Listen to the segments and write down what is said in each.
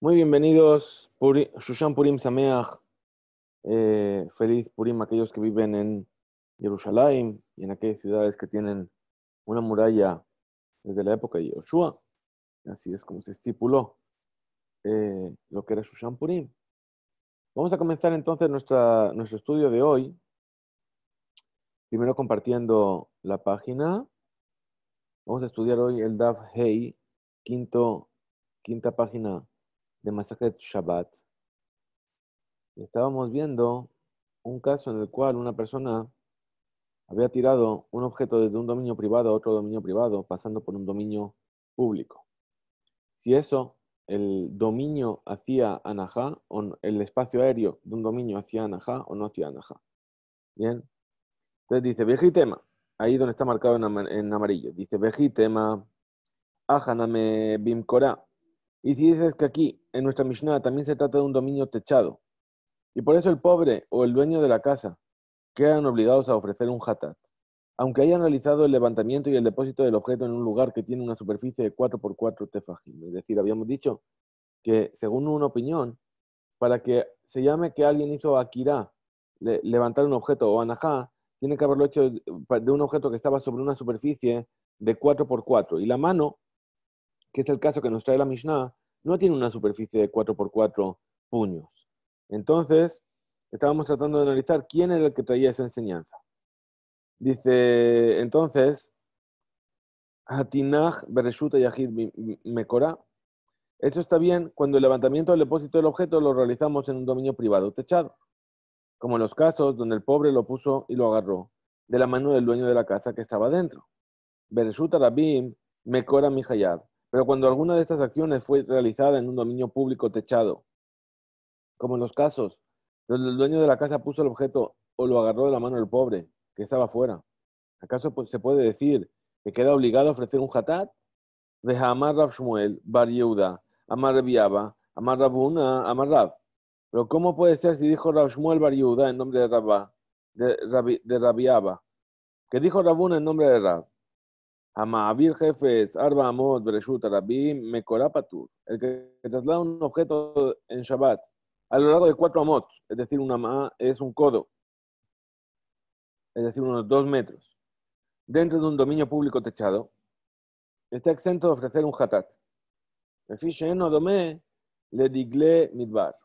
Muy bienvenidos, Shushan Purim Sameach. Eh, feliz Purim a aquellos que viven en Jerusalén y en aquellas ciudades que tienen una muralla desde la época de Yoshua. Así es como se estipuló eh, lo que era Shushan Purim. Vamos a comenzar entonces nuestra, nuestro estudio de hoy. Primero compartiendo la página. Vamos a estudiar hoy el DAF Hey, quinto, quinta página de Shabbat. Estábamos viendo un caso en el cual una persona había tirado un objeto desde un dominio privado a otro dominio privado, pasando por un dominio público. Si eso, el dominio hacía anahá o el espacio aéreo de un dominio hacía anahá o no hacía anahá. Bien. Entonces dice, vejitema, ahí donde está marcado en, amarillo, dice, vejitema, ajaname bimkorá, y si dices que aquí, en nuestra Mishnah, también se trata de un dominio techado, y por eso el pobre o el dueño de la casa quedan obligados a ofrecer un hatat, aunque hayan realizado el levantamiento y el depósito del objeto en un lugar que tiene una superficie de 4x4 tefajim. Es decir, habíamos dicho que, según una opinión, para que se llame que alguien hizo akira, levantar un objeto o anajá, tiene que haberlo hecho de un objeto que estaba sobre una superficie de 4x4. Y la mano que es el caso que nos trae la Mishnah, no tiene una superficie de 4x4 puños. Entonces, estábamos tratando de analizar quién era el que traía esa enseñanza. Dice, entonces, Yahid Mekora. Eso está bien cuando el levantamiento del depósito del objeto lo realizamos en un dominio privado techado, como en los casos donde el pobre lo puso y lo agarró de la mano del dueño de la casa que estaba dentro. Bereshuta Rabim Mekora Mihayab pero cuando alguna de estas acciones fue realizada en un dominio público techado, como en los casos donde el dueño de la casa puso el objeto o lo agarró de la mano del pobre que estaba fuera, ¿acaso pues, se puede decir que queda obligado a ofrecer un hatat? De Hamar Rafsmuel, Bar Yehuda, Amar Rabiaba, Amar Rabuna, Pero ¿cómo puede ser si dijo Rav Bar Yehuda en nombre de Rabba, de, de Rabiaba, que dijo Rabuna en nombre de Rab? Amavir Jefes, Arba Amot, Arabim, Mekorapatur. El que traslada un objeto en Shabbat a lo largo de cuatro Amot, es decir, una ma es un codo, es decir, unos dos metros, dentro de un dominio público techado, está exento de ofrecer un hatat. le digle midbar.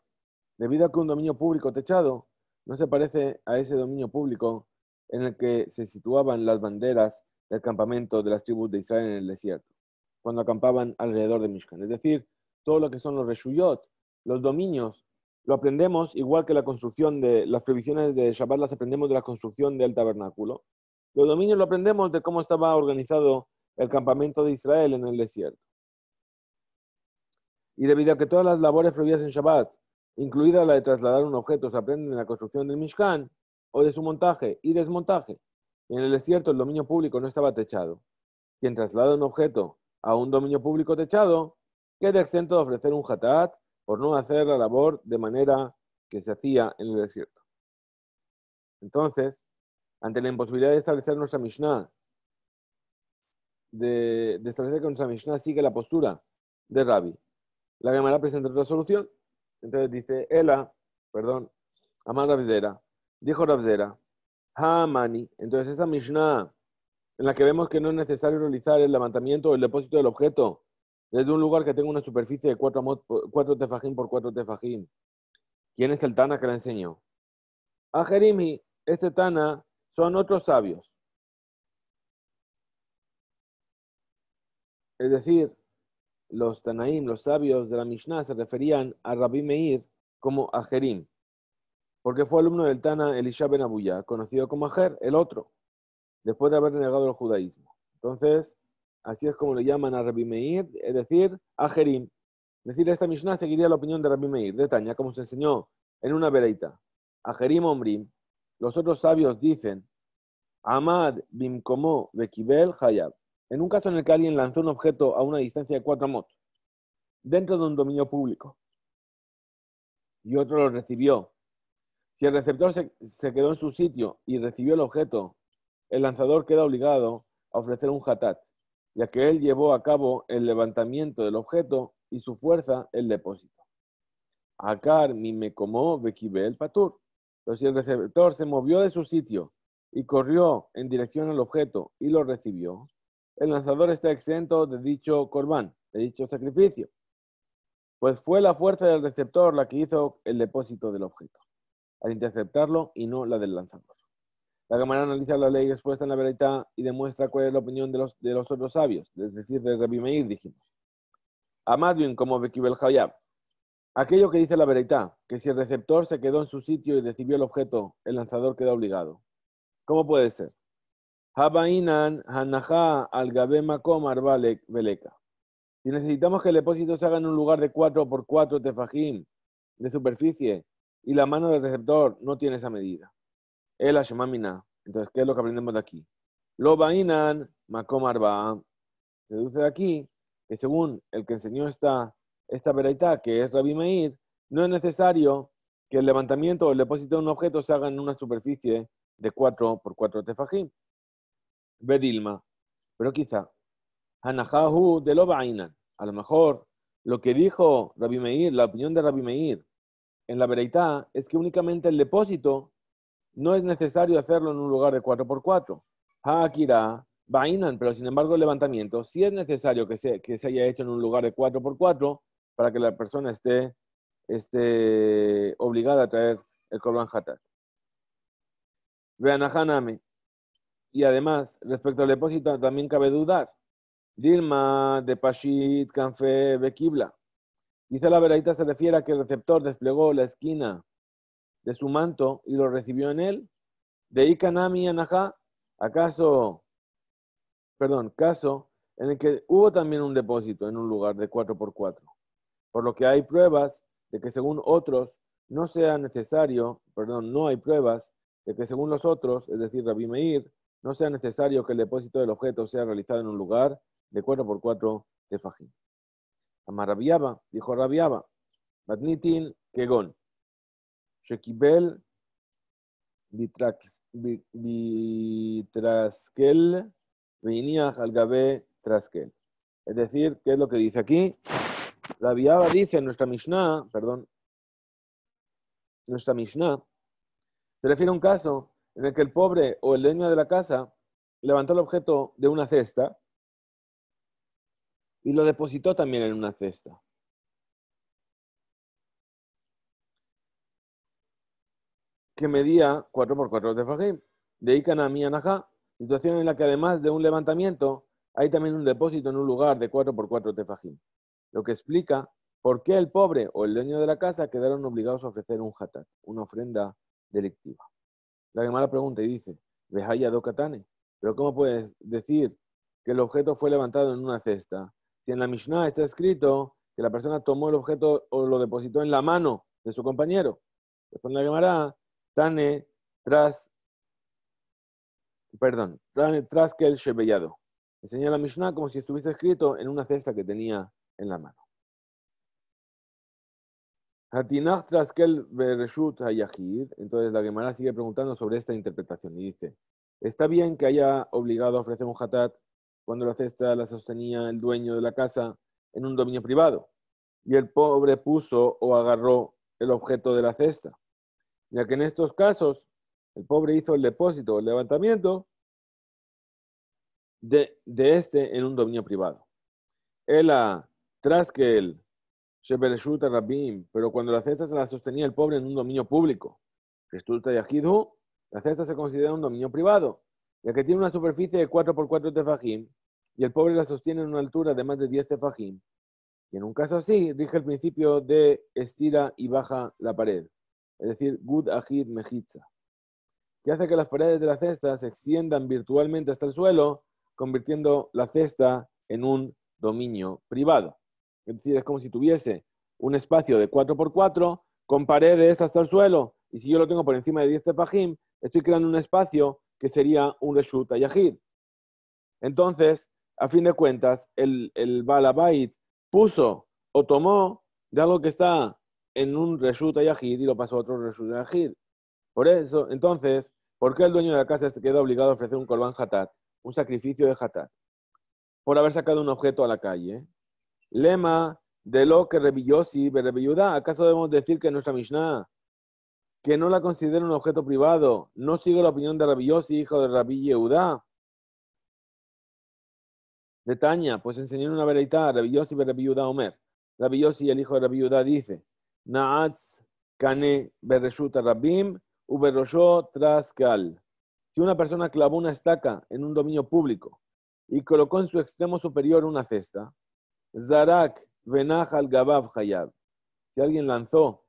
Debido a que un dominio público techado no se parece a ese dominio público en el que se situaban las banderas del campamento de las tribus de Israel en el desierto, cuando acampaban alrededor de Mishkan. Es decir, todo lo que son los reshuyot, los dominios, lo aprendemos igual que la construcción de las previsiones de Shabbat, las aprendemos de la construcción del tabernáculo. Los dominios lo aprendemos de cómo estaba organizado el campamento de Israel en el desierto. Y debido a que todas las labores prohibidas en Shabbat, incluida la de trasladar un objeto, se aprenden en la construcción del Mishkan o de su montaje y desmontaje, en el desierto el dominio público no estaba techado. Quien traslada un objeto a un dominio público techado queda exento de ofrecer un hatat por no hacer la labor de manera que se hacía en el desierto. Entonces, ante la imposibilidad de establecer nuestra Mishnah, de, establecer que nuestra Mishnah sigue la postura de Rabbi, la Gemara presenta otra solución. Entonces dice, Ela, perdón, Amar Rabzera, dijo Rabzera, Ah, mani Entonces, esta Mishnah, en la que vemos que no es necesario realizar el levantamiento o el depósito del objeto desde un lugar que tenga una superficie de cuatro tefajín por cuatro tefajín. ¿Quién es el Tana que la enseñó? A ah, Jerimi, este Tana, son otros sabios. Es decir, los Tanaim, los sabios de la Mishnah, se referían a Rabbi Meir como a Jerim porque fue alumno del Tana Elisha Ben Abuya, conocido como Ajer, el otro, después de haber negado el judaísmo. Entonces, así es como le llaman a Rabbi Meir, es decir, Ajerim. Es decir, esta Mishnah seguiría la opinión de Rabbi Meir, de Tania, como se enseñó en una vereita. Ajerim Omrim, los otros sabios dicen, Amad Bimkomo Bekibel Hayab. En un caso en el que alguien lanzó un objeto a una distancia de cuatro motos, dentro de un dominio público, y otro lo recibió el receptor se, quedó en su sitio y recibió el objeto, el lanzador queda obligado a ofrecer un hatat, ya que él llevó a cabo el levantamiento del objeto y su fuerza el depósito. Akar ve el patur. Pero si el receptor se movió de su sitio y corrió en dirección al objeto y lo recibió, el lanzador está exento de dicho corbán, de dicho sacrificio, pues fue la fuerza del receptor la que hizo el depósito del objeto al interceptarlo y no la del lanzador. La Cámara analiza la ley expuesta en la verita y demuestra cuál es la opinión de los, de los otros sabios, es decir, de Rabbi Meir, dijimos. A Madwin como Bekibel Hayab. Aquello que dice la verita, que si el receptor se quedó en su sitio y recibió el objeto, el lanzador queda obligado. ¿Cómo puede ser? Habainan Hanaha al Makom Arbalek Beleka. Si necesitamos que el depósito se haga en un lugar de 4 x 4 tefajim de superficie y la mano del receptor no tiene esa medida. El Mina. Entonces, ¿qué es lo que aprendemos de aquí? Lo bainan makom Se Deduce de aquí que según el que enseñó esta, esta que es Rabbi Meir, no es necesario que el levantamiento o el depósito de un objeto se haga en una superficie de 4 por 4 tefajim. Bedilma. Pero quizá, Hanahahu de lo bainan. A lo mejor lo que dijo Rabbi Meir, la opinión de Rabbi Meir, en la veridad es que únicamente el depósito no es necesario hacerlo en un lugar de 4x4. Haakira, Bainan, pero sin embargo el levantamiento sí es necesario que se, que se haya hecho en un lugar de 4x4 para que la persona esté, esté obligada a traer el Corban Hatat. Vean a Hanami. Y además, respecto al depósito, también cabe dudar. Dilma de Canfe, Bekibla. Quizá la veraita se refiere a que el receptor desplegó la esquina de su manto y lo recibió en él. De Ikanami Anaha, acaso, perdón, caso en el que hubo también un depósito en un lugar de 4x4, por lo que hay pruebas de que según otros no sea necesario, perdón, no hay pruebas de que según los otros, es decir, Rabbi Meir, no sea necesario que el depósito del objeto sea realizado en un lugar de 4x4 de fajín. Amarabiaba, dijo Rabiaba, Kegon, Traskel. Es decir, ¿qué es lo que dice aquí? Rabiaba dice en nuestra Mishnah, perdón, nuestra Mishnah, se refiere a un caso en el que el pobre o el dueño de la casa levantó el objeto de una cesta y lo depositó también en una cesta. que medía 4 por 4 de Fajim. De Icana a situación en la que además de un levantamiento, hay también un depósito en un lugar de 4 por 4 tefajim, lo que explica por qué el pobre o el dueño de la casa quedaron obligados a ofrecer un hatat, una ofrenda delictiva. La Gemara pregunta y dice, Vejaya do katane, pero ¿cómo puedes decir que el objeto fue levantado en una cesta si en la Mishnah está escrito que la persona tomó el objeto o lo depositó en la mano de su compañero, después la Gemara, Tane tras, perdón, Tane tras que el shebellado. Enseña la Mishnah como si estuviese escrito en una cesta que tenía en la mano. Hatinach tras que bereshut hayahid. Entonces la Gemara sigue preguntando sobre esta interpretación y dice, está bien que haya obligado a ofrecer un hatat cuando la cesta la sostenía el dueño de la casa en un dominio privado, y el pobre puso o agarró el objeto de la cesta, ya que en estos casos el pobre hizo el depósito o el levantamiento de, este en un dominio privado. Él, tras que el pero cuando la cesta se la sostenía el pobre en un dominio público, y Yahidhu, la cesta se considera un dominio privado, ya que tiene una superficie de 4 x 4 tefajim y el pobre la sostiene en una altura de más de 10 tefajim. Y en un caso así, dije el principio de estira y baja la pared, es decir, gud ahid mejitza, que hace que las paredes de la cesta se extiendan virtualmente hasta el suelo, convirtiendo la cesta en un dominio privado. Es decir, es como si tuviese un espacio de 4x4 con paredes hasta el suelo. Y si yo lo tengo por encima de 10 tefajim, estoy creando un espacio que sería un Reshut Ayahid. Entonces, a fin de cuentas, el, el Balabait puso o tomó de algo que está en un Reshut Ayahid y lo pasó a otro Reshut Ayahid. Por eso, entonces, ¿por qué el dueño de la casa se queda obligado a ofrecer un Korban Hatat, un sacrificio de Hatat? Por haber sacado un objeto a la calle. Lema de lo que rebillosi, ¿acaso debemos decir que nuestra Mishnah que no la considera un objeto privado, no sigue la opinión de Rabbi Yossi, hijo de Rabbi Yehuda. De pues enseñaron una veredad a Rabbi Yossi y Rabbi Yehuda Omer. Rabbi Yossi, el hijo de Rabbi Yehuda dice, Naatz kane bereshuta uberosho traskal. Si una persona clavó una estaca en un dominio público y colocó en su extremo superior una cesta, Zarak venaj al gabab Si alguien lanzó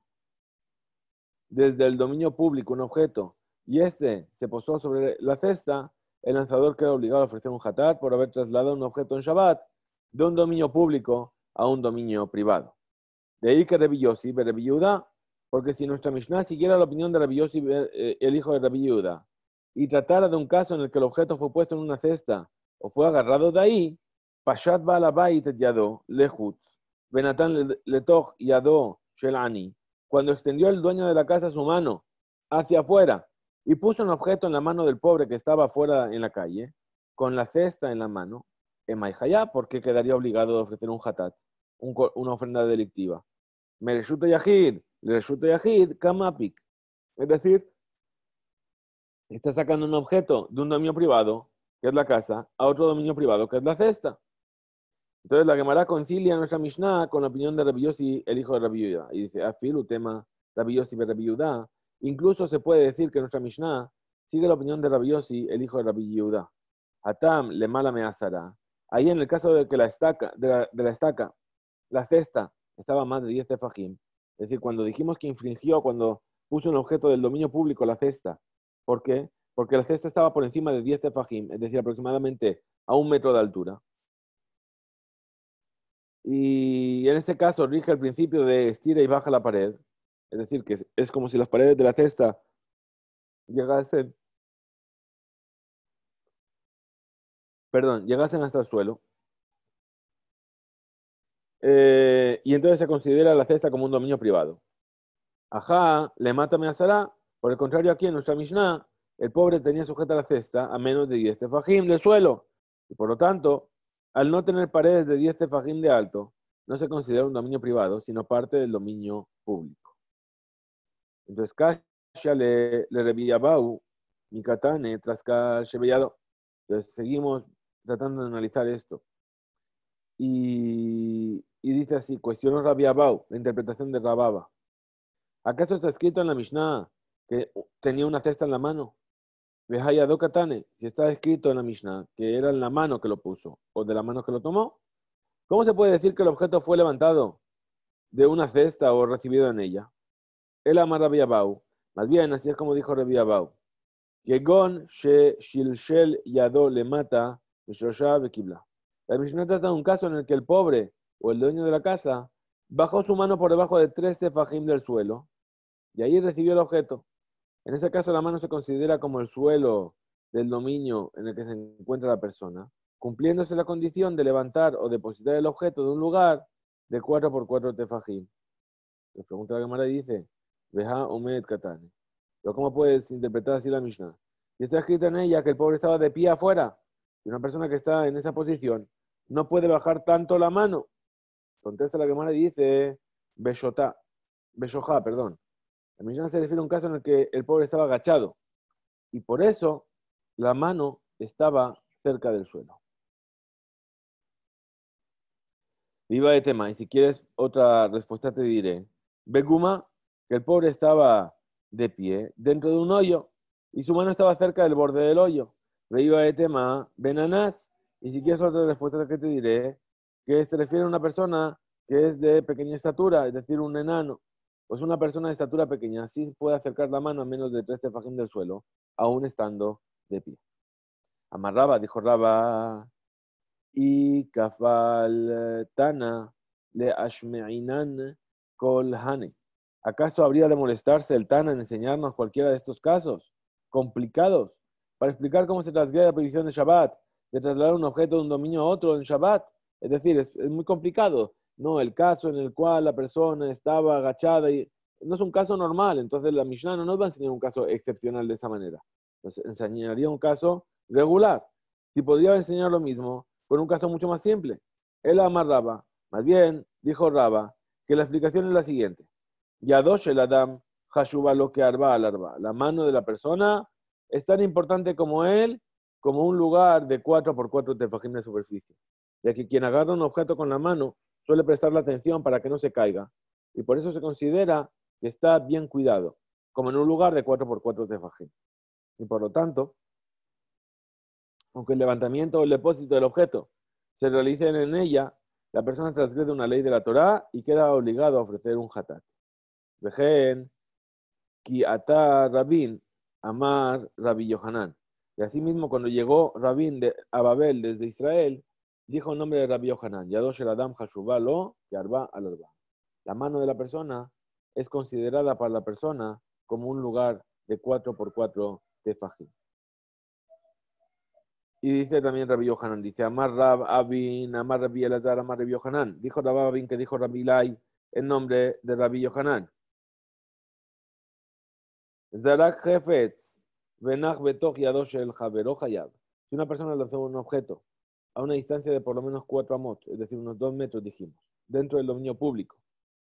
desde el dominio público un objeto y éste se posó sobre la cesta, el lanzador queda obligado a ofrecer un hatat por haber trasladado un objeto en Shabbat de un dominio público a un dominio privado. De ahí que Rabbi Yossi, Rabbi porque si nuestra Mishnah siguiera la opinión de Rabbi eh, el hijo de Rabbi y tratara de un caso en el que el objeto fue puesto en una cesta o fue agarrado de ahí, Pashat Yado lehut, Benatán Letoch Yado Shelani, cuando extendió el dueño de la casa su mano hacia afuera y puso un objeto en la mano del pobre que estaba afuera en la calle, con la cesta en la mano, en por porque quedaría obligado a ofrecer un hatat, una ofrenda delictiva. Mereshut Yahid, Mereshut Yahid, Kamapik. Es decir, está sacando un objeto de un dominio privado, que es la casa, a otro dominio privado, que es la cesta. Entonces la Gemara concilia nuestra Mishnah con la opinión de Rabbi Yossi, el hijo de Rabbi Yudá, y dice, afilu ah, tema Rabbi Yossi de Rabbi Yudá. Incluso se puede decir que nuestra Mishnah sigue la opinión de Rabbi Yossi, el hijo de Rabbi Yudá. Atam le mala me asará. Ahí en el caso de que la estaca, de la, de la estaca, la cesta estaba más de 10 tefajim, es decir, cuando dijimos que infringió, cuando puso un objeto del dominio público la cesta. ¿Por qué? Porque la cesta estaba por encima de 10 tefajim, es decir, aproximadamente a un metro de altura. Y en este caso rige el principio de estira y baja la pared. Es decir, que es, como si las paredes de la cesta llegasen, perdón, llegasen hasta el suelo. Eh, y entonces se considera la cesta como un dominio privado. Ajá, le mata Sará. Por el contrario, aquí en nuestra Mishnah, el pobre tenía sujeta la cesta a menos de 10 fajim del suelo. Y por lo tanto, al no tener paredes de 10 tefajín de alto, no se considera un dominio privado, sino parte del dominio público. Entonces, Kasha le, le revillabau, Mikatane, tras Shebellado. Entonces, seguimos tratando de analizar esto. Y, dice así, cuestionó Rabiabau, la interpretación de Rababa. ¿Acaso está escrito en la Mishnah que tenía una cesta en la mano? Vejaya Katane, si está escrito en la Mishnah que era en la mano que lo puso o de la mano que lo tomó, ¿cómo se puede decir que el objeto fue levantado de una cesta o recibido en ella? El Amarabiabau. Más bien, así es como dijo Que Gon she shilshel yado le mata La Mishnah trata de un caso en el que el pobre o el dueño de la casa bajó su mano por debajo de tres tefajim del suelo y ahí recibió el objeto. En ese caso, la mano se considera como el suelo del dominio en el que se encuentra la persona, cumpliéndose la condición de levantar o depositar el objeto de un lugar de 4 por 4 tefajim. Le pregunta la cámara dice, Veja Omed Katane. ¿cómo puedes interpretar así la Mishnah? Y está escrito en ella que el pobre estaba de pie afuera. Y una persona que está en esa posición no puede bajar tanto la mano. Contesta la cámara y dice, beshota, ¿Beshoja? perdón. La misión se refiere a un caso en el que el pobre estaba agachado y por eso la mano estaba cerca del suelo. Viva de este tema, y si quieres otra respuesta te diré. Beguma, que el pobre estaba de pie dentro de un hoyo y su mano estaba cerca del borde del hoyo. Viva de este tema, Benanás, y si quieres otra respuesta que te diré, que se refiere a una persona que es de pequeña estatura, es decir, un enano. Pues una persona de estatura pequeña sí puede acercar la mano a menos de tres tefajín del suelo, aún estando de pie. Amarraba, dijo Raba, y tana le ashmeinan hane. ¿Acaso habría de molestarse el Tana en enseñarnos cualquiera de estos casos complicados para explicar cómo se transgrede la prohibición de Shabbat, de trasladar un objeto de un dominio a otro en Shabbat? Es decir, es muy complicado. No, el caso en el cual la persona estaba agachada y no es un caso normal, entonces la Mishnah no nos va a enseñar un caso excepcional de esa manera. Nos enseñaría un caso regular. Si podría enseñar lo mismo, con un caso mucho más simple. Él amarraba, más bien dijo Raba, que la explicación es la siguiente. Yadosh el Adam Hashuba lo que arba al arba. La mano de la persona es tan importante como él, como un lugar de 4 por 4 tefajim de superficie. Ya que quien agarra un objeto con la mano suele prestar la atención para que no se caiga y por eso se considera que está bien cuidado, como en un lugar de 4x4 de fajín. Y por lo tanto, aunque el levantamiento o el depósito del objeto se realicen en ella, la persona transgrede una ley de la Torá y queda obligado a ofrecer un hatat. Vejen, ki atar rabin, amar rabbi Yohanan. Y asimismo, cuando llegó Rabín a Babel desde Israel, Dijo el nombre de Rabbi Yohanan, Yadosh el Adam Hashubá lo Yarba al La mano de la persona es considerada para la persona como un lugar de 4x4 tefajim. Y dice también Rabbi Yohanan, dice, Amar Rab Abin, Amar Rabbi Azar, Amar Rabbi Yohanan. Dijo Rab que dijo Rabbi Lai el nombre de Rabbi Yohanan. Zarak Jefetz, Benach Betoch Yadosh el Si una persona le hace un objeto a una distancia de por lo menos 4 amot, es decir, unos 2 metros, dijimos, dentro del dominio público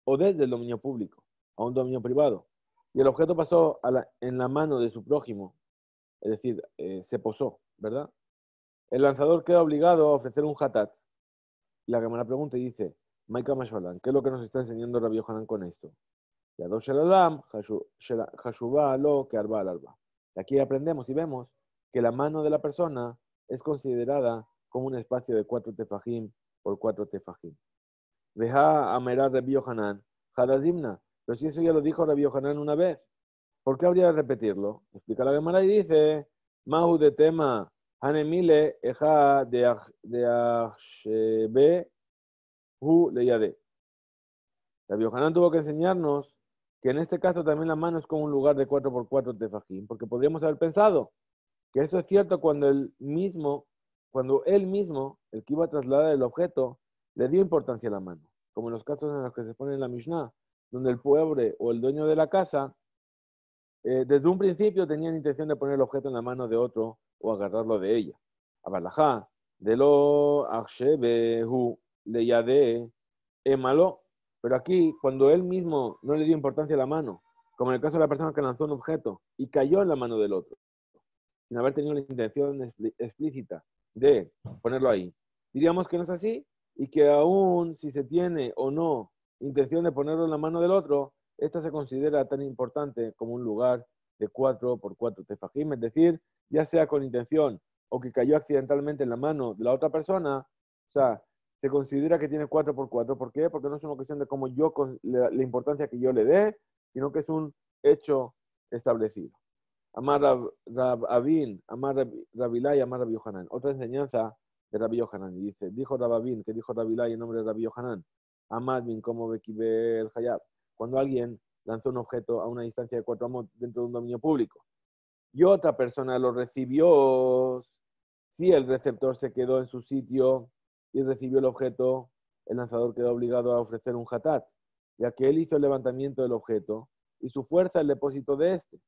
o desde el dominio público a un dominio privado. Y el objeto pasó en la mano de su prójimo, es decir, eh, se posó, ¿verdad? El lanzador queda obligado a ofrecer un hatat. La cámara pregunta y dice, Maika Mashalan, ¿qué es lo que nos está enseñando Rabbi Yohanan con esto? dos Shelalam, Lo, Arba. Aquí aprendemos y vemos que la mano de la persona es considerada como un espacio de cuatro tefajim por cuatro tefajim. Deja de Rabbi Hanan, Hadazimna. Pero si eso ya lo dijo Rabbi Hanan una vez, ¿por qué habría de repetirlo? Explica la Gemara y dice, Mahu de tema, Hanemile, Eja de Achebe, Hu le yade. Rabbi Hanan tuvo que enseñarnos que en este caso también la mano es como un lugar de cuatro por cuatro tefajim, porque podríamos haber pensado que eso es cierto cuando el mismo cuando él mismo, el que iba a trasladar el objeto, le dio importancia a la mano, como en los casos en los que se pone en la Mishnah, donde el pobre o el dueño de la casa, eh, desde un principio tenían intención de poner el objeto en la mano de otro o agarrarlo de ella. Abalajá, de lo le yade emalo. Pero aquí, cuando él mismo no le dio importancia a la mano, como en el caso de la persona que lanzó un objeto y cayó en la mano del otro, sin haber tenido la intención explícita de ponerlo ahí. Diríamos que no es así y que aún si se tiene o no intención de ponerlo en la mano del otro, esta se considera tan importante como un lugar de 4 por 4 tefajim, es decir, ya sea con intención o que cayó accidentalmente en la mano de la otra persona, o sea, se considera que tiene 4 por 4 ¿Por qué? Porque no es una cuestión de cómo yo, con la importancia que yo le dé, sino que es un hecho establecido. Amar Rab, Abin, Amar Rabilay, Amar Yohanan. Otra enseñanza de Rabbi Yohanan. dice, dijo Rababin, que dijo Rabilay en nombre de Rabbi Yohanan. Amad bin como bekibel el Hayab. Cuando alguien lanzó un objeto a una distancia de cuatro amos dentro de un dominio público y otra persona lo recibió, si el receptor se quedó en su sitio y recibió el objeto, el lanzador quedó obligado a ofrecer un hatat, ya que él hizo el levantamiento del objeto y su fuerza el depósito de este.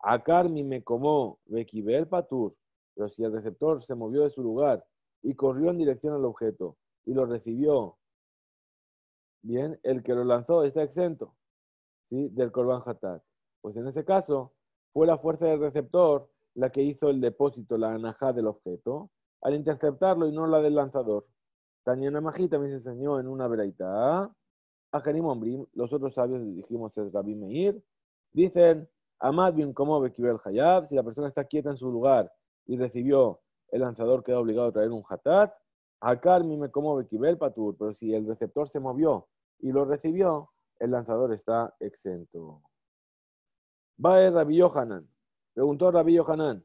A Carmi me comó el Patur, pero si el receptor se movió de su lugar y corrió en dirección al objeto y lo recibió, bien, el que lo lanzó está exento ¿sí? del Corban Hatat. Pues en ese caso, fue la fuerza del receptor la que hizo el depósito, la anajá del objeto, al interceptarlo y no la del lanzador. Taniana Mají también se enseñó en una veraita. Ah, a Jerim los otros sabios dijimos es rabí Meir, dicen Amad bien como Bekibel Hayab, si la persona está quieta en su lugar y recibió el lanzador, queda obligado a traer un hatat. Akar me como Bekibel Patur, pero si el receptor se movió y lo recibió, el lanzador está exento. Bae Rabbi preguntó Rabbi Yohanan,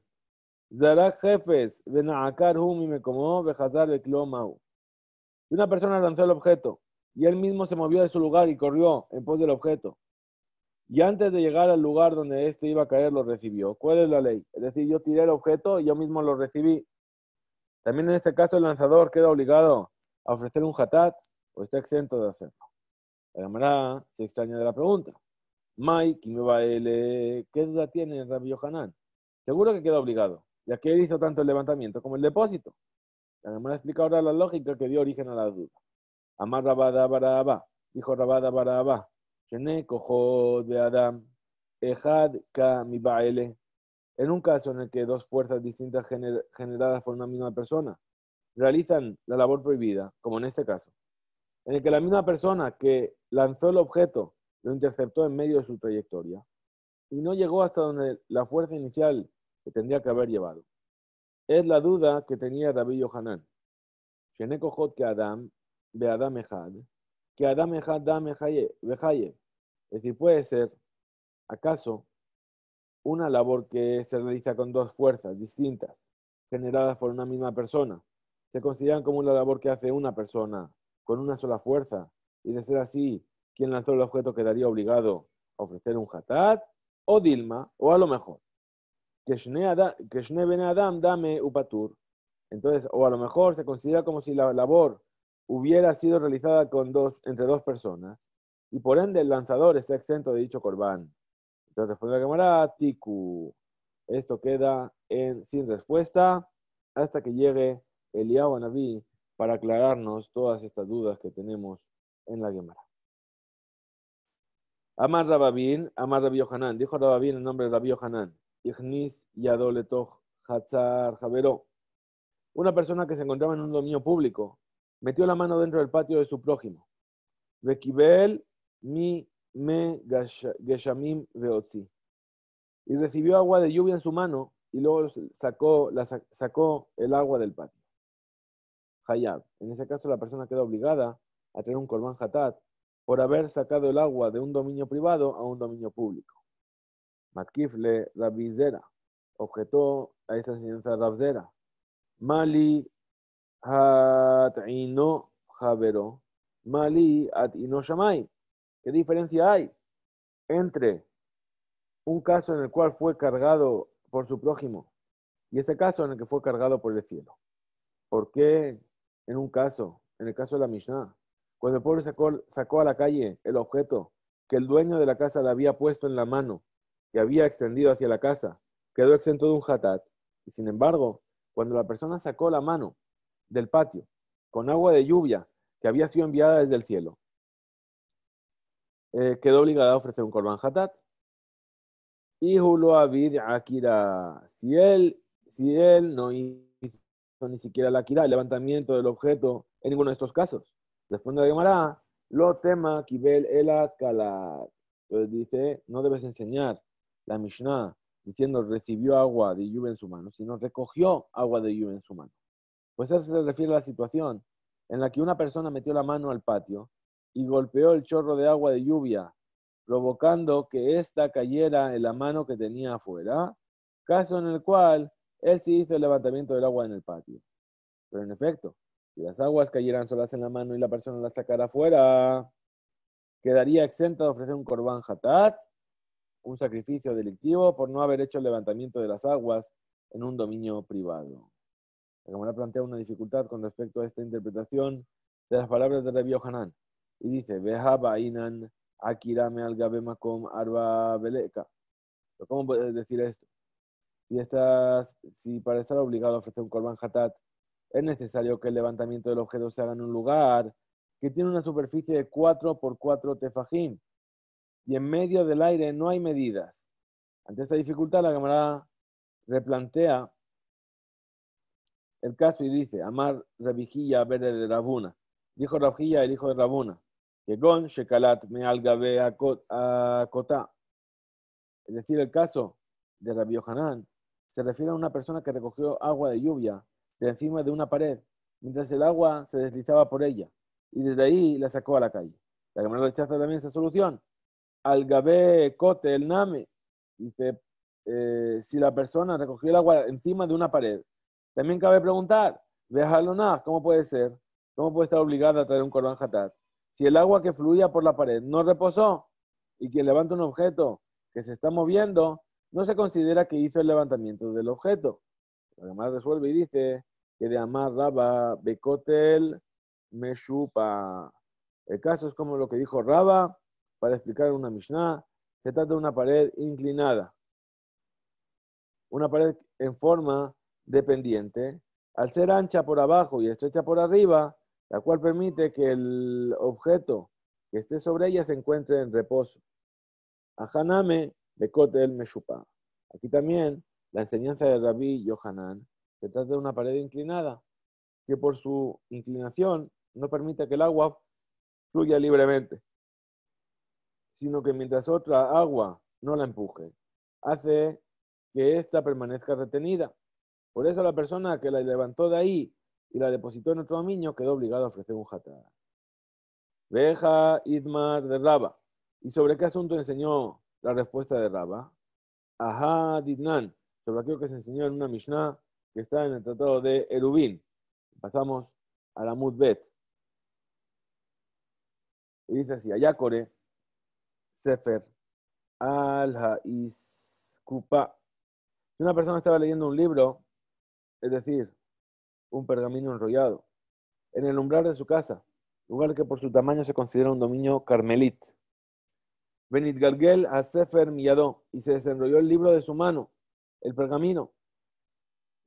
Zarak Jefes, a Humi me como Behazar Si Una persona lanzó el objeto y él mismo se movió de su lugar y corrió en pos del objeto y antes de llegar al lugar donde este iba a caer lo recibió. ¿Cuál es la ley? Es decir, yo tiré el objeto y yo mismo lo recibí. También en este caso el lanzador queda obligado a ofrecer un hatat o está exento de hacerlo. La Gemara se extraña de la pregunta. Mike, ¿qué duda tiene Rabbi Yohanan? Seguro que queda obligado, ya que él hizo tanto el levantamiento como el depósito. La Gemara explica ahora la lógica que dio origen a la duda. Amar Rabada Barabá, dijo Rabada Barabá, de en un caso en el que dos fuerzas distintas generadas por una misma persona realizan la labor prohibida, como en este caso, en el que la misma persona que lanzó el objeto lo interceptó en medio de su trayectoria y no llegó hasta donde la fuerza inicial que tendría que haber llevado. Es la duda que tenía David Yohanan. Shene Kohod que Adam, de Adam Ehad, que Adam Ehad es decir, puede ser, acaso, una labor que se realiza con dos fuerzas distintas, generadas por una misma persona, se consideran como una labor que hace una persona, con una sola fuerza, y de ser así, quien lanzó el objeto quedaría obligado a ofrecer un hatat, o dilma, o a lo mejor, que ben Adam dame upatur. Entonces, o a lo mejor se considera como si la labor hubiera sido realizada con dos, entre dos personas, y por ende el lanzador está exento de dicho corbán. Entonces responde la cámara, Tiku. Esto queda en, sin respuesta hasta que llegue Eliyahu Anabí para aclararnos todas estas dudas que tenemos en la Gemara. Amar Rababín, Amar Rabbi Yohanan, dijo Rababín en nombre de Rabbi Yohanan, Ignis Yadoletoch Hatzar Javero. Una persona que se encontraba en un dominio público metió la mano dentro del patio de su prójimo. Bekibel mi me geshamim veotzi. Y recibió agua de lluvia en su mano y luego sacó, el agua del patio. Hayab. En ese caso la persona queda obligada a tener un korban hatat por haber sacado el agua de un dominio privado a un dominio público. le Rabizera objetó a esa enseñanza Rabzera. Mali ino javero. Mali at ino shamai. ¿Qué diferencia hay entre un caso en el cual fue cargado por su prójimo y ese caso en el que fue cargado por el cielo? ¿Por qué en un caso, en el caso de la Mishnah, cuando el pobre sacó, a la calle el objeto que el dueño de la casa le había puesto en la mano y había extendido hacia la casa, quedó exento de un hatat? Y sin embargo, cuando la persona sacó la mano del patio con agua de lluvia que había sido enviada desde el cielo, eh, quedó obligada a ofrecer un Korban Hatat. Y Julio Abid Akira, si él, si él no hizo ni siquiera la Akira, el levantamiento del objeto en ninguno de estos casos. Responde la Gemara, lo tema kibel el kalat. Entonces dice, no debes enseñar la Mishnah diciendo recibió agua de lluvia en su mano, sino recogió agua de lluvia en su mano. Pues eso se refiere a la situación en la que una persona metió la mano al patio y golpeó el chorro de agua de lluvia, provocando que ésta cayera en la mano que tenía afuera, caso en el cual él sí hizo el levantamiento del agua en el patio. Pero en efecto, si las aguas cayeran solas en la mano y la persona las sacara afuera, quedaría exenta de ofrecer un corbán hatat, un sacrificio delictivo por no haber hecho el levantamiento de las aguas en un dominio privado. La Cámara plantea una dificultad con respecto a esta interpretación de las palabras de Rabbi Hanán. Y dice, Veja Bainan Akirame al Gabemakom Arba Beleka. ¿Cómo puedes decir esto? Si, estás, si para estar obligado a ofrecer un Korban Hatat es necesario que el levantamiento del objeto se haga en un lugar que tiene una superficie de 4 por 4 tefajim y en medio del aire no hay medidas. Ante esta dificultad, la cámara replantea el caso y dice, Amar Rabijilla verde de Rabuna. Dijo Rabjilla, el hijo de Rabuna. Akota. Es decir, el caso de Rabbi Hanan se refiere a una persona que recogió agua de lluvia de encima de una pared, mientras el agua se deslizaba por ella, y desde ahí la sacó a la calle. La Gemara rechaza también esa solución. Al Gabe Kote el Name, dice, eh, si la persona recogió el agua encima de una pared, también cabe preguntar, ¿cómo puede ser? ¿Cómo puede estar obligada a traer un Corban Hatat? Si el agua que fluía por la pared no reposó y quien levanta un objeto que se está moviendo, no se considera que hizo el levantamiento del objeto. Además resuelve y dice que de amar Raba Bekotel Meshupa. El caso es como lo que dijo Raba para explicar una Mishnah. Se trata de una pared inclinada. Una pared en forma de pendiente. Al ser ancha por abajo y estrecha por arriba, la cual permite que el objeto que esté sobre ella se encuentre en reposo. A Ajaname Kotel meshupa. Aquí también la enseñanza de Rabbi Yohanan se trata de una pared inclinada que por su inclinación no permite que el agua fluya libremente, sino que mientras otra agua no la empuje, hace que ésta permanezca retenida. Por eso la persona que la levantó de ahí y la depositó en otro dominio, quedó obligado a ofrecer un jatá. Veja Idmar de Raba. ¿Y sobre qué asunto enseñó la respuesta de Raba? Ajá, Didnan, sobre aquello que se enseñó en una Mishnah que está en el Tratado de Erubín. Pasamos a la Mudbet. Y dice así, Ayakore, Sefer, alha iskupa. Si una persona estaba leyendo un libro, es decir, un pergamino enrollado, en el umbral de su casa, lugar que por su tamaño se considera un dominio carmelit. Benit Galgel a Sefer Milladó, y se desenrolló el libro de su mano, el pergamino,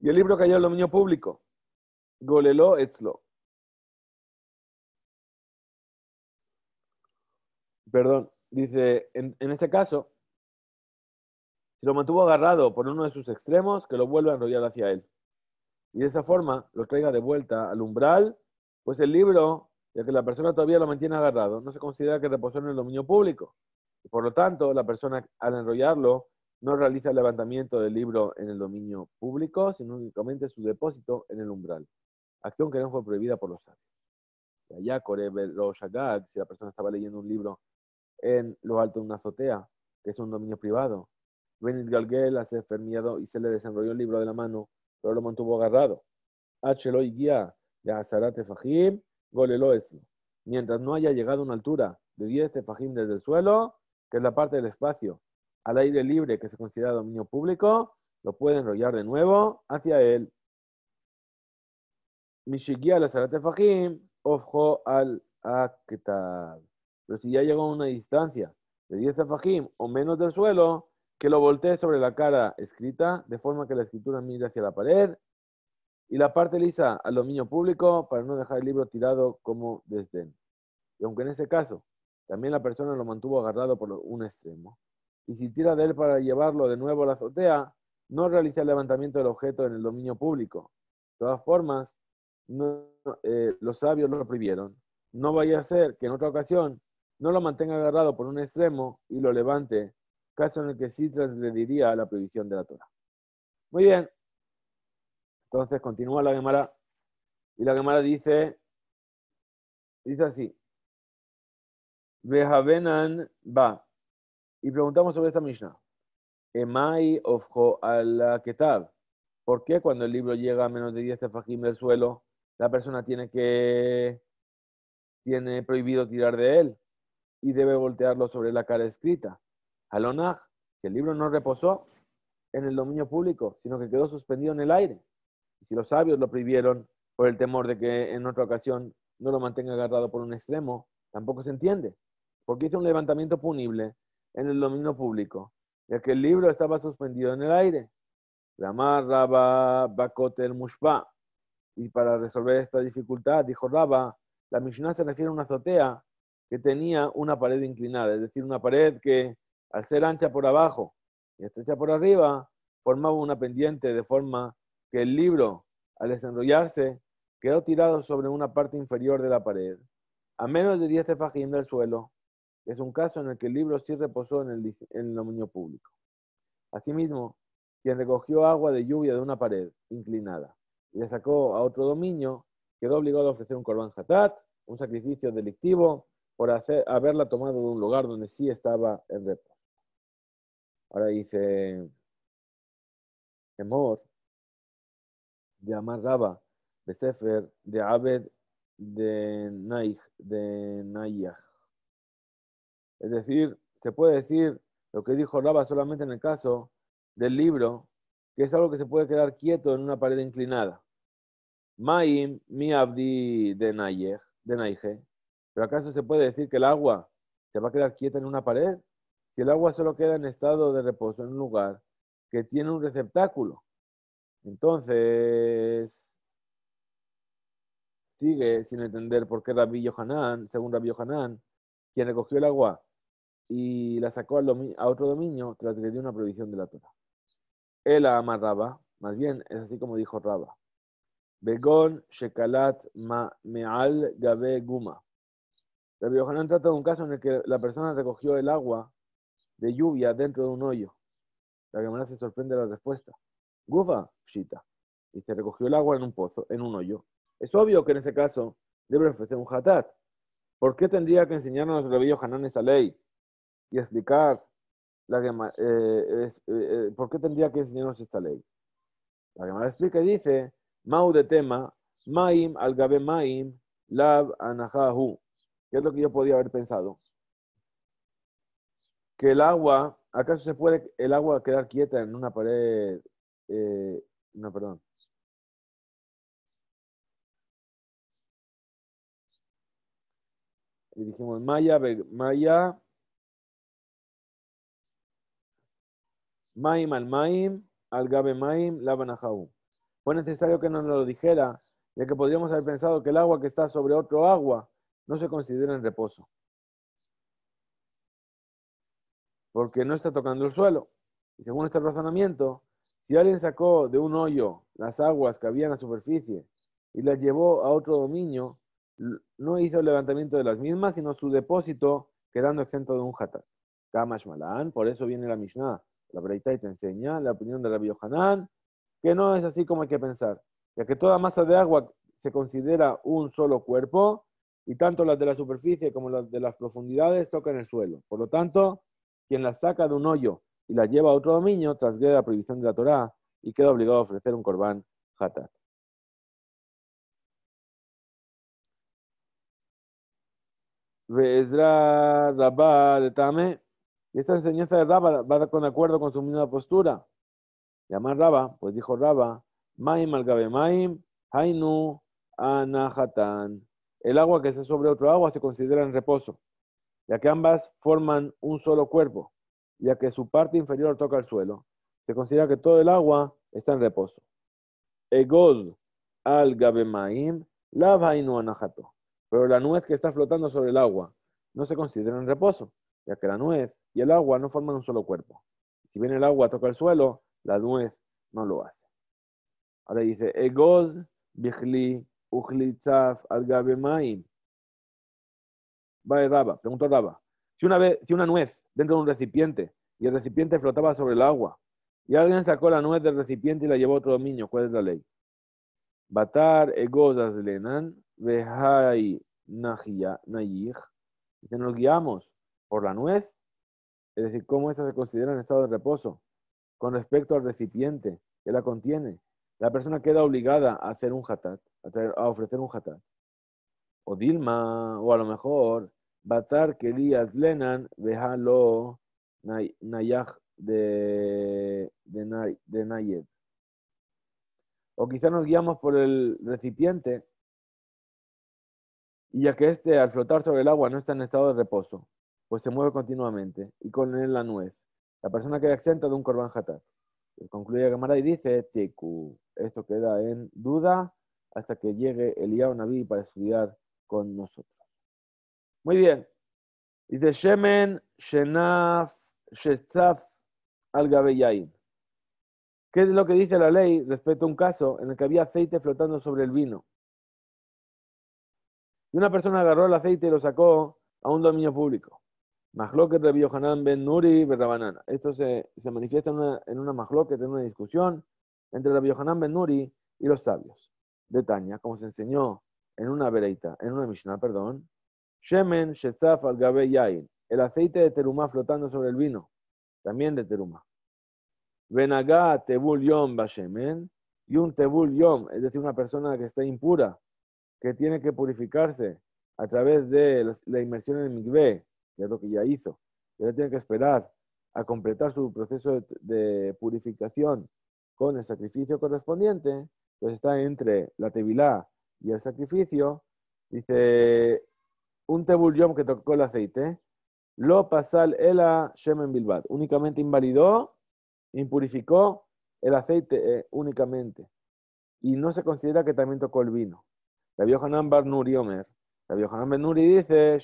y el libro cayó al dominio público. Goleló Etzlo. Perdón, dice, en, ese este caso, si lo mantuvo agarrado por uno de sus extremos, que lo vuelve a enrollar hacia él y de esa forma lo traiga de vuelta al umbral, pues el libro, ya que la persona todavía lo mantiene agarrado, no se considera que reposó en el dominio público. Y por lo tanto, la persona al enrollarlo no realiza el levantamiento del libro en el dominio público, sino únicamente su depósito en el umbral. Acción que no fue prohibida por los sabios. Allá, o Shagad, si la persona estaba leyendo un libro en lo alto de una azotea, que es un dominio privado, Benit Galguel hace fermiado y se le desenrolló el libro de la mano, pero lo mantuvo agarrado. y guía de Azarate Fajim, golelo eslo. Mientras no haya llegado a una altura de 10 tefajim desde el suelo, que es la parte del espacio al aire libre que se considera dominio público, lo puede enrollar de nuevo hacia él. Mishigia la Zarate Fajim, ofjo al Pero si ya llegó a una distancia de 10 tefajim o menos del suelo, que lo voltee sobre la cara escrita, de forma que la escritura mire hacia la pared, y la parte lisa al dominio público para no dejar el libro tirado como desdén. Y aunque en ese caso también la persona lo mantuvo agarrado por un extremo, y si tira de él para llevarlo de nuevo a la azotea, no realiza el levantamiento del objeto en el dominio público. De todas formas, eh, los sabios lo prohibieron. No vaya a ser que en otra ocasión no lo mantenga agarrado por un extremo y lo levante caso en el que sí transgrediría la prohibición de la Torah. Muy bien. Entonces continúa la Gemara y la Gemara dice, dice así, vejavenan va. Y preguntamos sobre esta Mishnah. Emai ofjo al ketav ¿Por qué cuando el libro llega a menos de 10 tefajim del suelo, la persona tiene que tiene prohibido tirar de él y debe voltearlo sobre la cara escrita? Alonaj, que el libro no reposó en el dominio público, sino que quedó suspendido en el aire. Y si los sabios lo prohibieron por el temor de que en otra ocasión no lo mantenga agarrado por un extremo, tampoco se entiende. Porque hizo un levantamiento punible en el dominio público, ya que el libro estaba suspendido en el aire. Ramar Rabba Bakot el Mushba. Y para resolver esta dificultad, dijo Rabba, la Mishnah se refiere a una azotea que tenía una pared inclinada, es decir, una pared que al ser ancha por abajo y estrecha por arriba, formaba una pendiente de forma que el libro, al desenrollarse, quedó tirado sobre una parte inferior de la pared, a menos de 10 fajín del suelo. Es un caso en el que el libro sí reposó en el, dominio público. Asimismo, quien recogió agua de lluvia de una pared inclinada y la sacó a otro dominio, quedó obligado a ofrecer un corbán hatat, un sacrificio delictivo, por haberla tomado de un lugar donde sí estaba el reposo. Ahora dice Emor, de Amar Raba, de Sefer, de Abed, de de Nayah. Es decir, se puede decir lo que dijo Raba solamente en el caso del libro, que es algo que se puede quedar quieto en una pared inclinada. Maim, mi abdi de Nayeh, de ¿Pero acaso se puede decir que el agua se va a quedar quieta en una pared? Si el agua solo queda en estado de reposo en un lugar que tiene un receptáculo, entonces sigue sin entender por qué Rabbi Yohanan, según Rabbi Yohanan, quien recogió el agua y la sacó a otro dominio tras de una prohibición de la Torah. Él la amarraba, más bien es así como dijo Rabba. Begon Shekalat Me'al gavé Guma. Rabbi Yohanan trata de un caso en el que la persona recogió el agua de lluvia dentro de un hoyo. La Gemara se sorprende de la respuesta. Gufa, Shita. Y se recogió el agua en un pozo, en un hoyo. Es obvio que en ese caso debe ofrecer un hatat. ¿Por qué tendría que enseñarnos el rabí Hanan esta ley y explicar la eh, eh, eh, por qué tendría que enseñarnos esta ley? La Gemara explica y dice, Mau de tema, Maim al Gabe Maim, Lab Anahahu. ¿Qué es lo que yo podía haber pensado? que el agua, ¿acaso se puede el agua quedar quieta en una pared? Eh, no, perdón. Y dijimos Maya, Maya, Maim al Maim, al Gabe Maim, jaú Fue necesario que nos lo dijera, ya que podríamos haber pensado que el agua que está sobre otro agua no se considera en reposo. porque no está tocando el suelo. Y según este razonamiento, si alguien sacó de un hoyo las aguas que había en la superficie y las llevó a otro dominio, no hizo el levantamiento de las mismas, sino su depósito quedando exento de un hatat. Kamash Malan, por eso viene la Mishnah. La Breita y te enseña la opinión de la Yohanan, que no es así como hay que pensar, ya que toda masa de agua se considera un solo cuerpo y tanto las de la superficie como las de las profundidades tocan el suelo. Por lo tanto, quien la saca de un hoyo y la lleva a otro dominio, trasgrede la prohibición de la Torá y queda obligado a ofrecer un corbán hatat. Rabba de Y esta enseñanza de Raba va con acuerdo con su misma postura. Llamar Rabba, pues dijo Rabba, Maim al Maim, Hainu Anahatan. El agua que está sobre otro agua se considera en reposo ya que ambas forman un solo cuerpo, ya que su parte inferior toca el suelo. Se considera que todo el agua está en reposo. Egoz al gabemaim lava anahato. Pero la nuez que está flotando sobre el agua no se considera en reposo, ya que la nuez y el agua no forman un solo cuerpo. Si bien el agua toca el suelo, la nuez no lo hace. Ahora dice, Egoz, Bichli, Uchlitzaf, al gabemaim. Raba, preguntó Daba. si una, vez, si una nuez dentro de un recipiente y el recipiente flotaba sobre el agua y alguien sacó la nuez del recipiente y la llevó a otro dominio, ¿cuál es la ley? Batar egozas lenan vehai nayih. Que nos guiamos por la nuez, es decir, cómo esta se considera en estado de reposo con respecto al recipiente que la contiene. La persona queda obligada a hacer un hatat, a, a ofrecer un hatat. O Dilma, o a lo mejor Batar Lenan, Nayaj de, de, de Nayed. O quizá nos guiamos por el recipiente, y ya que éste al flotar sobre el agua no está en estado de reposo, pues se mueve continuamente, y con él la nuez. La persona queda exenta de un corbán jatat. Concluye la y dice, Teku. Esto queda en duda hasta que llegue yao Naví para estudiar con nosotros. Muy bien. Y de Shemen, Shenaf, Shetzaf, al ¿Qué es lo que dice la ley respecto a un caso en el que había aceite flotando sobre el vino? Y una persona agarró el aceite y lo sacó a un dominio público. Mahloket de Yohanan ben Nuri Berrabanana. Esto se, manifiesta en una, en una una discusión entre la Yohanan ben Nuri y los sabios de Tania, como se enseñó en una vereita, en una Mishnah, perdón, Shemen al El aceite de terumá flotando sobre el vino. También de terumá. Benagá Tebul Yom Bashemen. Y un Tebul Yom, es decir, una persona que está impura, que tiene que purificarse a través de la inmersión en el mikveh, que es lo que ya hizo. Ya tiene que esperar a completar su proceso de, purificación con el sacrificio correspondiente, pues está entre la tevilá y el sacrificio. Dice un yom que tocó el aceite, lo pasal a shemen Bilbad únicamente invalidó, impurificó el aceite eh, únicamente. Y no se considera que también tocó el vino. La Biohanan Bar Omer, la Biohanan Nuri dice,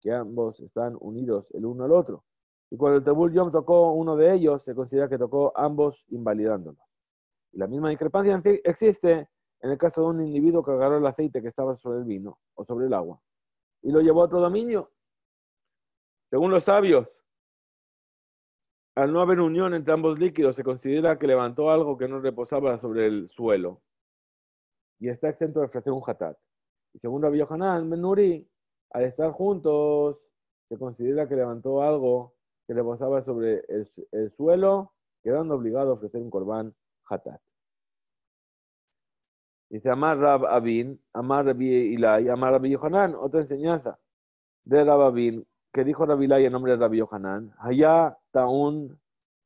que ambos están unidos el uno al otro. Y cuando el tebul Yom tocó uno de ellos, se considera que tocó ambos invalidándolo. Y la misma discrepancia existe en el caso de un individuo que agarró el aceite que estaba sobre el vino o sobre el agua y lo llevó a otro dominio. Según los sabios, al no haber unión entre ambos líquidos, se considera que levantó algo que no reposaba sobre el suelo y está exento de ofrecer un hatat. Y según Rabbi Yohanan Menuri, al estar juntos, se considera que levantó algo que reposaba sobre el, el suelo, quedando obligado a ofrecer un corbán hatat. Dice, Amar Rab Abin, Amar Rabbi Ilai, Amar Rabbi Yohanan, otra enseñanza de Rab Abin, que dijo Rabbi Ilai en nombre de Rabbi Yohanan, Hayá Taun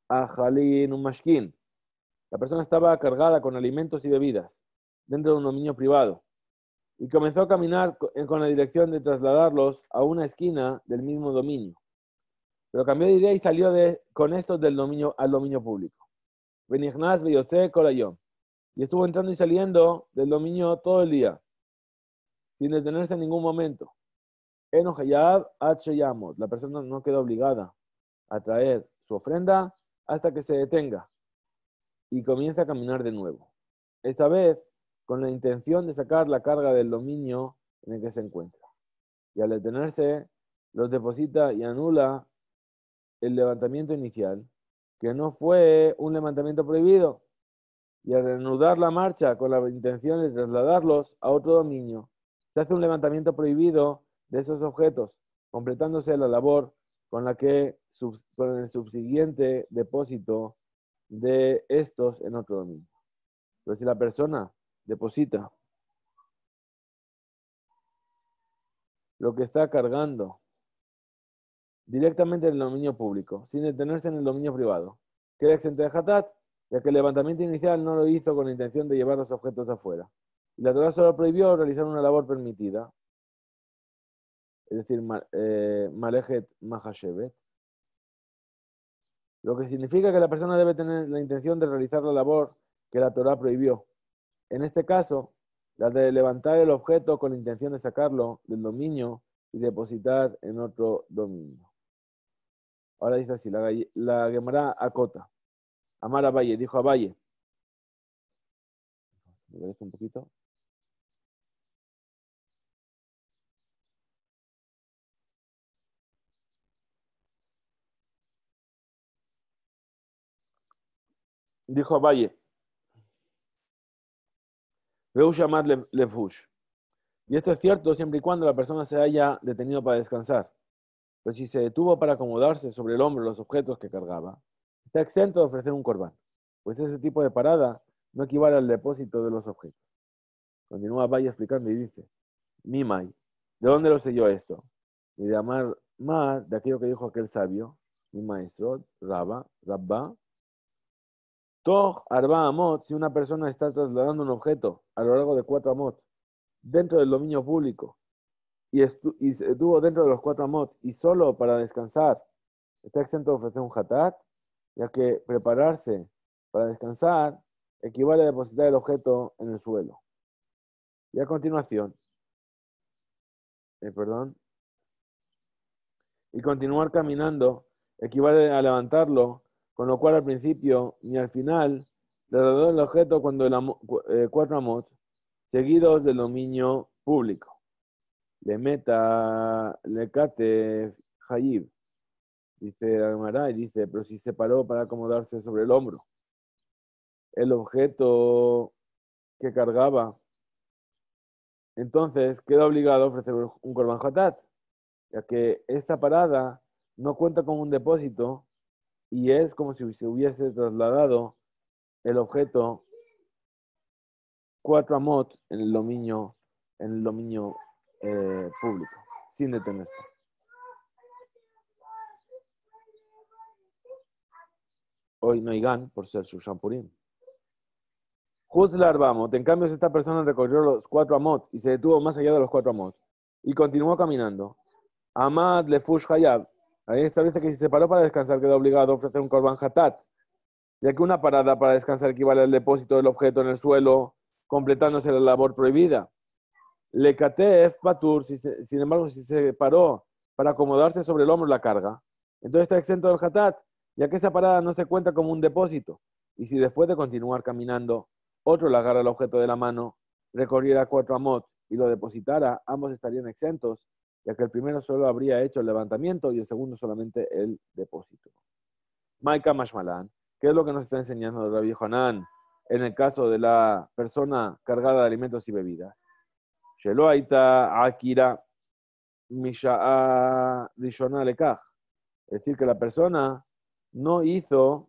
Ajalin Umashkin. La persona estaba cargada con alimentos y bebidas dentro de un dominio privado y comenzó a caminar eh, con la dirección de trasladarlos a una esquina del mismo dominio. Pero cambió de idea y salió de, con estos del dominio al dominio público. Benignaz Kolayom y estuvo entrando y saliendo del dominio todo el día, sin detenerse en ningún momento. Enojayab Yamot. La persona no queda obligada a traer su ofrenda hasta que se detenga y comienza a caminar de nuevo. Esta vez con la intención de sacar la carga del dominio en el que se encuentra. Y al detenerse, los deposita y anula el levantamiento inicial, que no fue un levantamiento prohibido, y al reanudar la marcha con la intención de trasladarlos a otro dominio, se hace un levantamiento prohibido de esos objetos, completándose la labor con la que el subsiguiente depósito de estos en otro dominio. Pero si la persona deposita lo que está cargando directamente en el dominio público, sin detenerse en el dominio privado, queda exento de Hatat ya que el levantamiento inicial no lo hizo con la intención de llevar los objetos afuera. la Torah solo prohibió realizar una labor permitida, es decir, eh, malejet mahashevet, lo que significa que la persona debe tener la intención de realizar la labor que la Torah prohibió. En este caso, la de levantar el objeto con la intención de sacarlo del dominio y depositar en otro dominio. Ahora dice así, la, la Gemara acota. Amar a Valle, dijo a Valle. un poquito. Dijo a Valle. llamarle le Lefush. Y esto es cierto siempre y cuando la persona se haya detenido para descansar. Pero si se detuvo para acomodarse sobre el hombro los objetos que cargaba, está exento de ofrecer un corbán, pues ese tipo de parada no equivale al depósito de los objetos. Continúa Valle explicando y dice, Mimai, ¿de dónde lo sé yo esto? Y de amar más de aquello que dijo aquel sabio, mi maestro, Rabba, Rabba, Toh Arba Amot, si una persona está trasladando un objeto a lo largo de cuatro Amot dentro del dominio público y, y estuvo dentro de los cuatro Amot y solo para descansar, está exento de ofrecer un hatat, ya que prepararse para descansar equivale a depositar el objeto en el suelo. Y a continuación, eh, perdón, y continuar caminando equivale a levantarlo, con lo cual al principio y al final se del el objeto cuando el eh, cuatro amos seguidos del dominio público. Le meta, le cate, hayib dice Agamara, y dice, pero si se paró para acomodarse sobre el hombro. El objeto que cargaba, entonces queda obligado a ofrecer un korban hatat, ya que esta parada no cuenta con un depósito y es como si se hubiese trasladado el objeto cuatro amot en el dominio, en el dominio eh, público, sin detenerse. hoy no gan, por ser su shampurín. Juzlar Bamot, en cambio esta persona recorrió los cuatro Amot y se detuvo más allá de los cuatro Amot y continuó caminando. Amad Lefush Hayab, ahí establece que si se paró para descansar quedó obligado a ofrecer un Korban Hatat, ya que una parada para descansar equivale al depósito del objeto en el suelo, completándose la labor prohibida. Lekatef Batur, sin embargo, si se paró para acomodarse sobre el hombro la carga, entonces está exento del Hatat ya que esa parada no se cuenta como un depósito, y si después de continuar caminando, otro le agarra el objeto de la mano, recorriera cuatro amot y lo depositara, ambos estarían exentos, ya que el primero solo habría hecho el levantamiento y el segundo solamente el depósito. Maika Mashmalan, ¿qué es lo que nos está enseñando el Rabbi Hanan en el caso de la persona cargada de alimentos y bebidas? Sheloaita Akira Misha'a Rishona Es decir, que la persona no hizo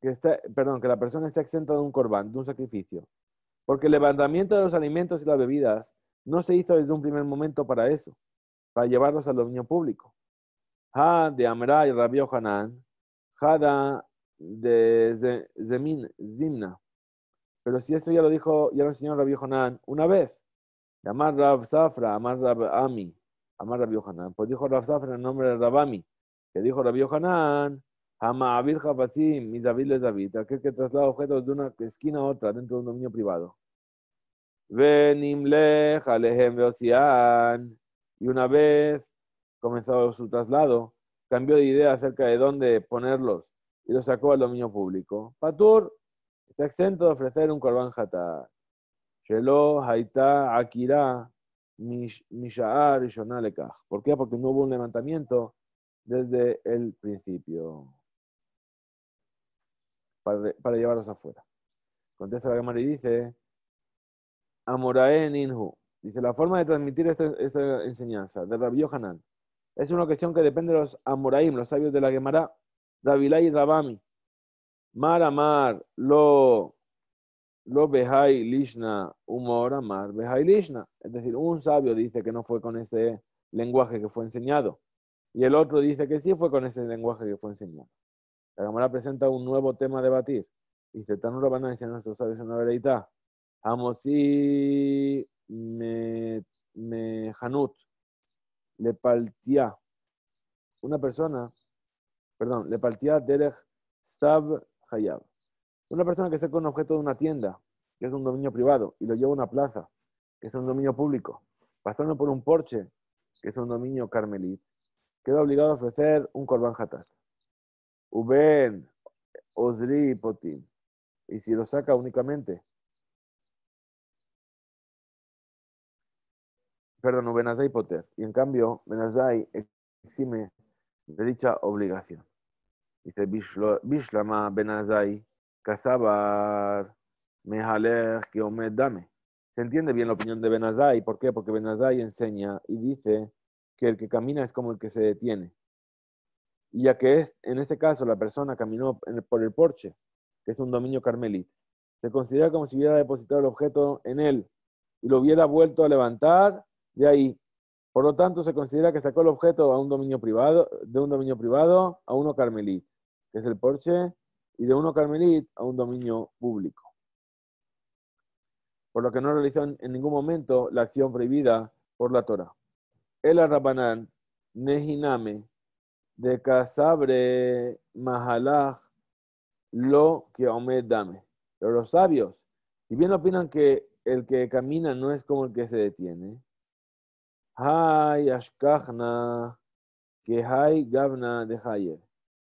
que, esté, perdón, que la persona esté exenta de un corbán, de un sacrificio. Porque el levantamiento de los alimentos y las bebidas no se hizo desde un primer momento para eso, para llevarlos al dominio público. Ha de Amra y Rabbi Hanan, Hada de Zemin, Zimna. Pero si esto ya lo dijo, ya lo enseñó Rabbi Hanan una vez. Amar Rav Safra, Amar Rab Ami, Amar Rabbi Hanan. Pues dijo Rab Safra en nombre de Rabami que dijo Rabbi Yohanan, Hamavir Jabatim mi David les David, aquel que traslada objetos de una esquina a otra dentro de un dominio privado. Venimlech Alehem Y una vez comenzado su traslado, cambió de idea acerca de dónde ponerlos y los sacó al dominio público. Patur está exento de ofrecer un korban hatar. Shelo Haita Akira Mishaar y Shonalekah. ¿Por qué? Porque no hubo un levantamiento desde el principio para, llevarlos afuera. Contesta la Gemara y dice, Amorae Ninhu. Dice, la forma de transmitir esta, enseñanza de Rabbi Hanan es una cuestión que depende de los Amoraim, los sabios de la Gemara, Rabilai y Rabami. Mar amar, lo, lo behai lishna, humor amar, behai lishna. Es decir, un sabio dice que no fue con ese lenguaje que fue enseñado, y el otro dice que sí, fue con ese lenguaje que fue enseñado. La cámara presenta un nuevo tema a debatir. Dice, tan urbana dice nuestros es una verdad Amosí me, me Hanut le partía. Una persona, perdón, le partía Derech Sab Hayab. Una persona que saca un objeto de una tienda, que es un dominio privado, y lo lleva a una plaza, que es un dominio público, pasando por un porche, que es un dominio carmelit queda obligado a ofrecer un korban hatat. Uben, Ozri Potim. Y si lo saca únicamente, perdón, Ubenazai Poter. Y en cambio, Benazai exime de dicha obligación. Dice Bishlama Benazai Kasabar Mehaler Kiomed Dame. Se entiende bien la opinión de Benazai. ¿Por qué? Porque Benazai enseña y dice que el que camina es como el que se detiene. Y ya que es, en este caso la persona caminó por el porche, que es un dominio carmelit se considera como si hubiera depositado el objeto en él y lo hubiera vuelto a levantar de ahí. Por lo tanto, se considera que sacó el objeto a un dominio privado, de un dominio privado a uno carmelit, que es el porche, y de uno carmelit a un dominio público. Por lo que no realizó en ningún momento la acción prohibida por la Torah el Rabanán, Nehiname, de Casabre, Mahalach, lo que dame. Pero los sabios, si bien opinan que el que camina no es como el que se detiene, hay Ashkachna, que hay Gavna de Hayer.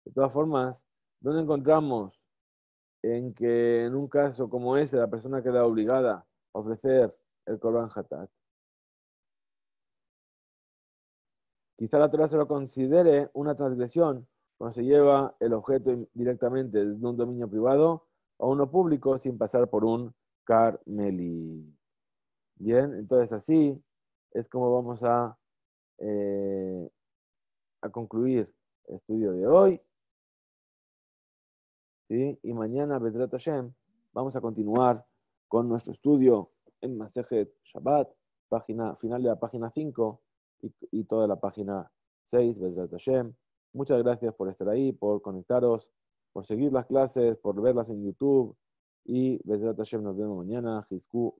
De todas formas, ¿dónde encontramos en que en un caso como ese la persona queda obligada a ofrecer el corán Hatat? Quizá la Torah se lo considere una transgresión cuando se lleva el objeto directamente de un dominio privado a uno público sin pasar por un Carmeli. Bien, entonces así es como vamos a, eh, a concluir el estudio de hoy. ¿Sí? Y mañana, Bedrat vamos a continuar con nuestro estudio en Masejet Shabbat, página, final de la página 5 y, toda la página 6, Bezrat Hashem. Muchas gracias por estar ahí, por conectaros, por seguir las clases, por verlas en YouTube. Y Bezrat Hashem nos vemos mañana. Hizku